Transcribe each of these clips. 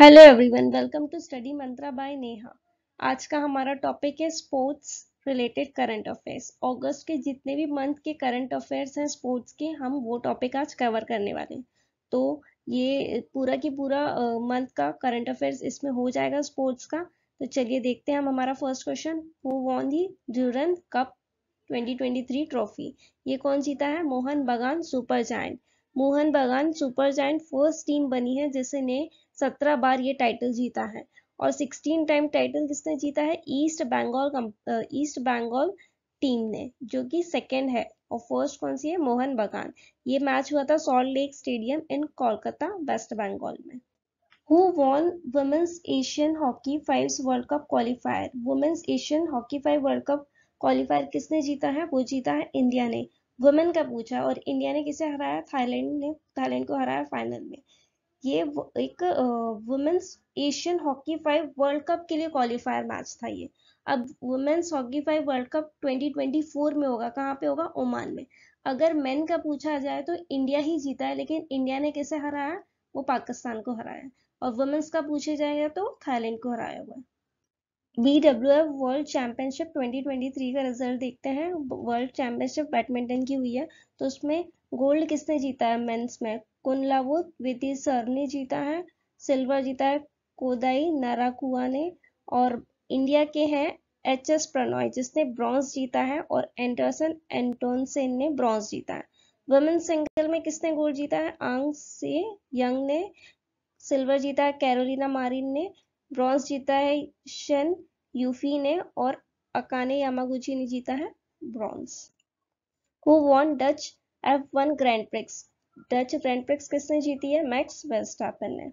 hello everyone welcome to study mantra by Neha आज का हमारा टॉपिक है स्पोर्ट्स रिलेटेड करंट अफेयर्स अगस्त के जितने भी मंथ के करंट अफेयर्स हैं स्पोर्ट्स के हम वो टॉपिक आज कवर करने वाले हैं तो ये पूरा की पूरा मंथ का करंट अफेयर्स इसमें हो जाएगा स्पोर्ट्स का तो चलिए देखते हैं हम हमारा first question who won the Durand cup 2023 trophy ये कौन जीता है मोहन बगान सुपर जायंट मोहन बगान सुपर जायंट फर्स्ट टीम बनी है जिसने सत्रह बार ये टाइटल जीता है और सिक्सटीन टाइम टाइटल किसने जीता है east Bengal east Bengal team ने जो कि सेकेंड है और फर्स्ट कौन सी है मोहन बगान ये मैच हुआ था salt lake stadium in Kolkata west Bengal में who won women's Asian hockey five world cup qualifier women's Asian hockey five world cup qualifier किसने जीता है वो जीता है इंडिया ने वुमेन का पूछा और इंडिया ने किसे हराया थाईलैंड ने थाईलैंड को हराया फाइनल में ये एक women's Asian hockey five world cup के लिए क्वालिफायर मैच था ये अब women's hockey five world cup 2024 में होगा कहाँ पे होगा ओमान में अगर मेन का पूछा जाए तो इंडिया ही जीता है लेकिन इंडिया ने किसे हराया वो पाकिस्तान को हराया और वुमेन्स का पूछे जाएगा तो थाईलैंड को हराया हुआ B W F world championship 2023 का रिजल्ट देखते हैं वर्ल्ड चैंपियनशिप बैडमिंटन की हुई है तो उसमें गोल्ड किसने जीता है मेंस में कुनलावुत विधि सर ने जीता है सिल्वर जीता है कोदाई नाराकुआ ने और इंडिया के हैं एच एस प्रणॉय जिसने ब्रॉन्ज जीता है और एंडरसन एंटोनसेन ने ब्रॉन्ज जीता है वुमेन सिंगल में किसने गोल्ड जीता है आंग से यंग ने सिल्वर जीता है कैरोलिना मारिन ने ब्रॉन्ज जीता है शेन यूफी ने और अकाने यामागुची ने जीता है bronze who won Dutch F one grand prix Dutch grand prix किसने जीती है मैक्स वेस्टापन ने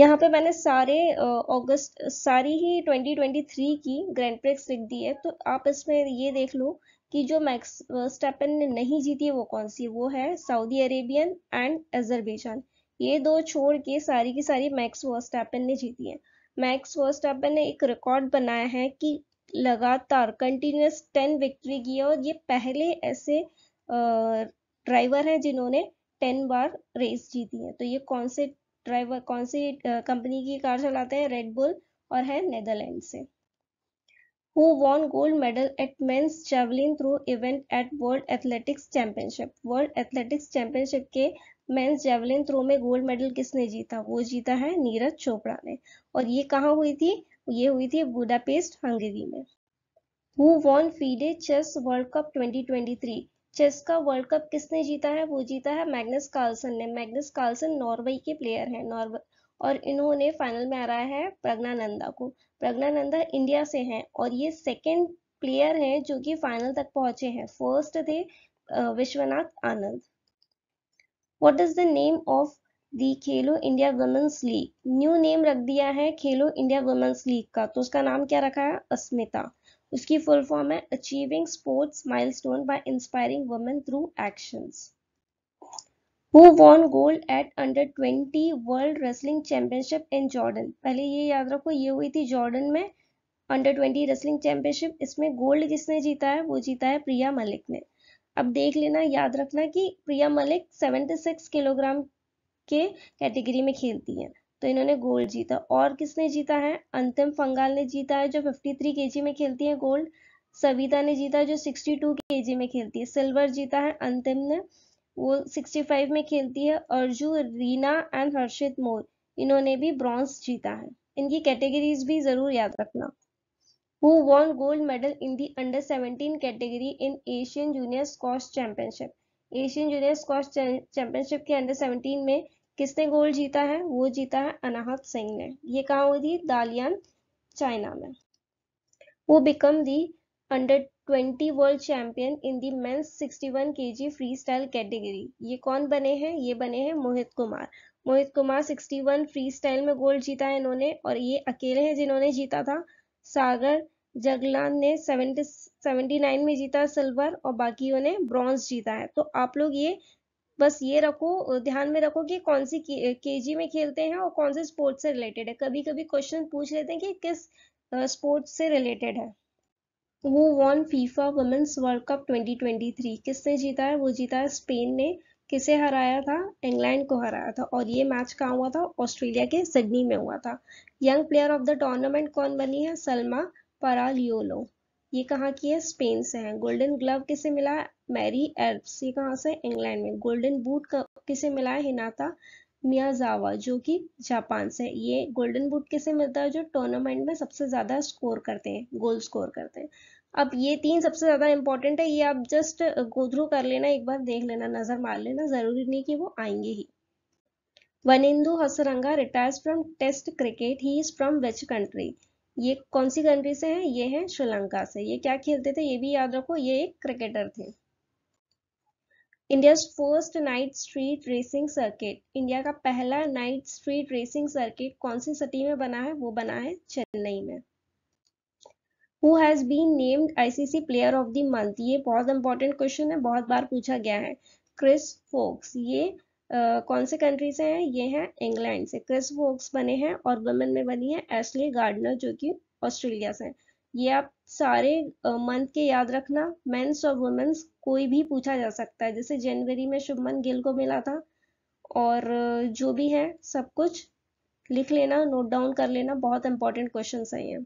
यहाँ पे मैंने सारे अगस्त सारी ही 2023 की ग्रैंड प्रिक्स लिख दी है तो आप इसमें ये देख लो कि जो मैक्स वेस्टापन ने नहीं जीती है वो कौन सी वो है सऊदी अरेबियन एंड अजरबैजान ये दो छोड़ के सारी की सारी मैक्स वर्स्टापन ने जीती है मैक्स वर्स्टापन ने एक रिकॉर्ड बनाया है कि लगातार कंटिन्यूस टेन विक्ट्री की है और ये पहले ऐसे ड्राइवर हैं जिन्होंने टेन बार रेस जीती है तो ये कौन से ड्राइवर कौन सी कंपनी की कार चलाते हैं रेडबुल और है नेदरलैंड से who won gold medal at men's javelin throw event at world athletics championship world athletics championship के मेन्स जेवलिन थ्रो में गोल्ड मेडल किसने जीता वो जीता है नीरज चोपड़ा ने और ये कहाँ हुई थी ये हुई थी बुडापेस्ट हंगेरी में who won FIDE chess world cup three chess का वर्ल्ड कप किसने जीता है वो जीता है मैग्नस कार्लसन ने मैग्नस कार्लसन नॉर्वे के प्लेयर है नॉर्वे और इन्होंने फाइनल में हराया है प्रज्ञानंदा को प्रज्ञानंदा इंडिया से हैं और ये सेकेंड प्लेयर हैं जो कि फाइनल तक पहुंचे हैं फर्स्ट थे Vishwanath Anand what is the name of the Khelo India women's league new name रख दिया है खेलो इंडिया वुमेन्स लीग का तो उसका नाम क्या रखा है अस्मिता उसकी फुल फॉर्म है achieving sports milestone by inspiring women through actions who won gold at under twenty world wrestling championship in Jordan पहले ये याद रखो ये हुई थी जॉर्डन में अंडर ट्वेंटी रेसलिंग चैंपियनशिप इसमें गोल्ड किसने जीता है वो जीता है प्रिया मलिक ने अब देख लेना याद रखना कि प्रिया मलिक 76 किलोग्राम के कैटेगरी में खेलती हैं तो इन्होंने गोल्ड जीता और किसने जीता है अंतिम फंगाल ने जीता है जो 53 केजी में खेलती है गोल्ड सविता ने जीता है जो 62 केजी में खेलती है सिल्वर जीता है अंतिम ने वो 65 में खेलती है अर्जू रीना एंड हर्षित मोर इन्होंने भी ब्रॉन्ज जीता है इनकी कैटेगरीज भी जरूर याद रखना who won gold medal in the under seventeen category in Asian junior squash championship Asian junior squash championship के अंडर सेवनटीन में किसने गोल्ड जीता है वो जीता है अनाहत सिंह ने ये कहा हुई थी दालियान चाइना में वो become the under 20 world champion in the men's 61 KG freestyle category ये कौन बने हैं ये बने हैं मोहित कुमार मोहित कुमार 61 फ्री स्टाइल में गोल्ड जीता है इन्होंने और ये अकेले हैं जिन्होंने जीता था सागर जगलान ने 70 79 में जीता सिल्वर और बाकियों ने ब्रॉन्ज जीता है तो आप लोग ये बस ये रखो ध्यान में रखो कि कौन सी के जी में खेलते हैं और कौन से स्पोर्ट्स से रिलेटेड है कभी कभी क्वेश्चन पूछ लेते हैं कि किस स्पोर्ट्स से रिलेटेड है वो won FIFA women's world cup 2023 किसने जीता है वो जीता है स्पेन ने किसे हराया था इंग्लैंड को हराया था और ये मैच कहाँ हुआ था ऑस्ट्रेलिया के सिडनी में हुआ था young player of the tournament कौन बनी है सलमा परालियोलो ये कहाँ की है स्पेन से है गोल्डन ग्लव किसे मिला मैरी एर्ब्स ये कहाँ से इंग्लैंड में गोल्डन बूट किसे मिला है हिनाता मियाजावा जो कि जापान से ये गोल्डन बूट किसे मिलता है जो टूर्नामेंट में सबसे ज़्यादा स्कोर करते हैं गोल स्कोर करते हैं अब ये तीन सबसे ज़्यादा इंपॉर्टेंट है ये आप जस्ट गो थ्रू कर लेना एक बार देख लेना नज़र मार लेना ज़रूरी नहीं कि वो आएंगे ही Wanindu Hasaranga retires from test cricket he is from which country ये कौन सी कंट्री से हैं ये हैं श्रीलंका से ये क्या खेलते थे ये भी याद रखो ये एक क्रिकेटर थे India first night street racing circuit India का पहला नाइट स्ट्रीट रेसिंग सर्किट कौन सी सिटी में बना है वो बना है चेन्नई में who has been named ICC player of the month ये बहुत इंपॉर्टेंट क्वेश्चन है बहुत बार पूछा गया है क्रिस फोक्स ये कौन से कंट्री से हैं ये हैं इंग्लैंड से क्रिस वोक्स बने हैं और वुमेन में बनी है एसली गार्डनर जो कि ऑस्ट्रेलिया से ये आप सारे मंथ के याद रखना मेंस और वुमेन्स कोई भी पूछा जा सकता है जैसे जनवरी में शुभमन गिल को मिला था और जो भी है सब कुछ लिख लेना नोट डाउन कर लेना बहुत इंपॉर्टेंट क्वेश्चन है ये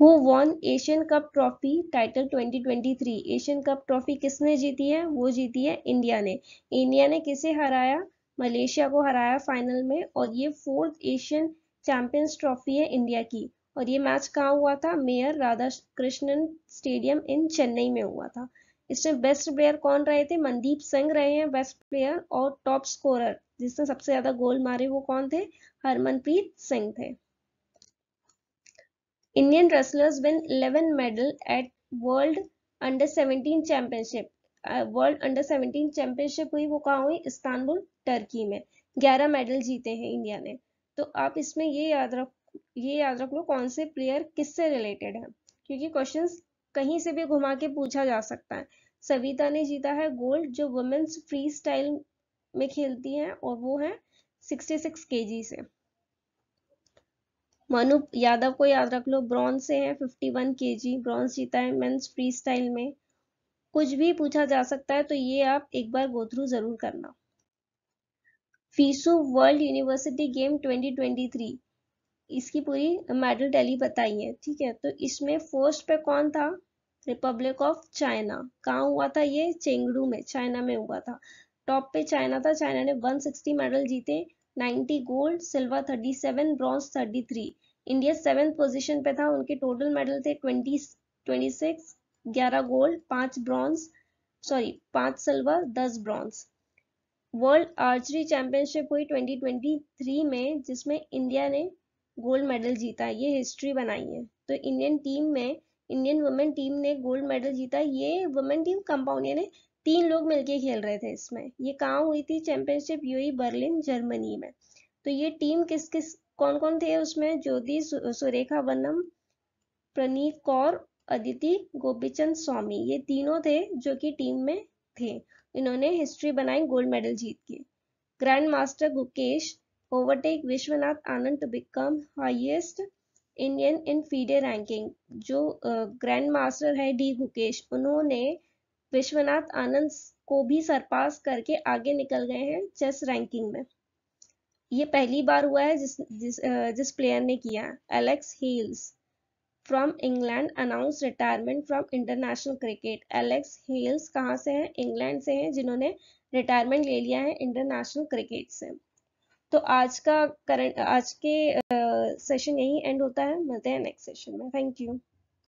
who won Asian cup trophy title 2023 Asian cup trophy किसने जीती है वो जीती है इंडिया ने इंडिया ने किसे हराया मलेशिया को हराया फाइनल में और ये फोर्थ एशियन चैंपियंस ट्रॉफी है इंडिया की और ये मैच कहाँ हुआ था mayor Radhakrishnan stadium in Chennai में हुआ था इसमें बेस्ट प्लेयर कौन रहे थे मनदीप सिंह रहे हैं बेस्ट प्लेयर और टॉप स्कोरर जिसने सबसे ज्यादा गोल मारे वो कौन थे हरमनप्रीत सिंह थे Indian wrestlers win 11 medal at World Under 17 championship world under 17 championship हुई वो कहाँ हुई इस्तानबुल टर्की में 11 मेडल जीते हैं इंडिया ने तो आप इसमें ये याद रख ये याद रख लो कौन से प्लेयर किससे रिलेटेड है क्योंकि क्वेश्चन कहीं से भी घुमा के पूछा जा सकता है सविता ने जीता है गोल्ड जो वुमेन्स फ्री स्टाइल में खेलती हैं और वो है 66 केजी से मनु यादव को याद रख लो ब्रॉन्ज से है 51 वन के जी ब्रॉन्ज जीता है मेन्स फ्री स्टाइल में कुछ भी पूछा जा सकता है तो ये आप एक बार गो थ्रू जरूर करना फीसू वर्ल्ड यूनिवर्सिटी गेम 2023 इसकी पूरी मेडल टैली बताई है ठीक है तो इसमें फर्स्ट पे कौन था रिपब्लिक ऑफ चाइना कहाँ हुआ था ये चेंगडू में चाइना में हुआ था टॉप पे चाइना था चाइना ने 160 मेडल जीते 90 gold silver 37 bronze 33 India seven position पे था उनके टोटल मेडल थे 20 26 11 गोल्ड पांच ब्रॉन्ज सॉरी पांच silver 10 bronze world archery championship हुई 2023 में जिसमें इंडिया ने गोल्ड मेडल जीता ये हिस्ट्री बनाई है तो इंडियन टीम में इंडियन वुमेन टीम ने गोल्ड मेडल जीता ये वुमेन टीम कंपाउंडिया ने तीन लोग मिलके खेल रहे थे इसमें ये कहाँ हुई थी चैंपियनशिप यू बर्लिन जर्मनी में तो ये टीम किस किस कौन कौन थे उसमें ज्योति सुरेखा वनम प्रनीत कौर अदिति गोपीचंद स्वामी ये तीनों थे जो कि टीम में थे इन्होंने हिस्ट्री बनाई गोल्ड मेडल जीत के grandmaster Gukesh overtake Vishwanath Anand to become highest Indian in FIDE ranking जो ग्रैंड मास्टर है डी गुकेश उन्होंने विश्वनाथ आनंद को भी सरपास करके आगे निकल गए हैं चेस रैंकिंग में ये पहली बार हुआ है जिस जिस, जिस प्लेयर ने किया Alex Hales from England announce retirement from international cricket Alex Hales कहाँ से हैं इंग्लैंड से हैं जिन्होंने रिटायरमेंट ले लिया है इंटरनेशनल क्रिकेट से तो आज का करंट आज के सेशन यही एंड होता है मिलते हैं नेक्स्ट सेशन में थैंक यू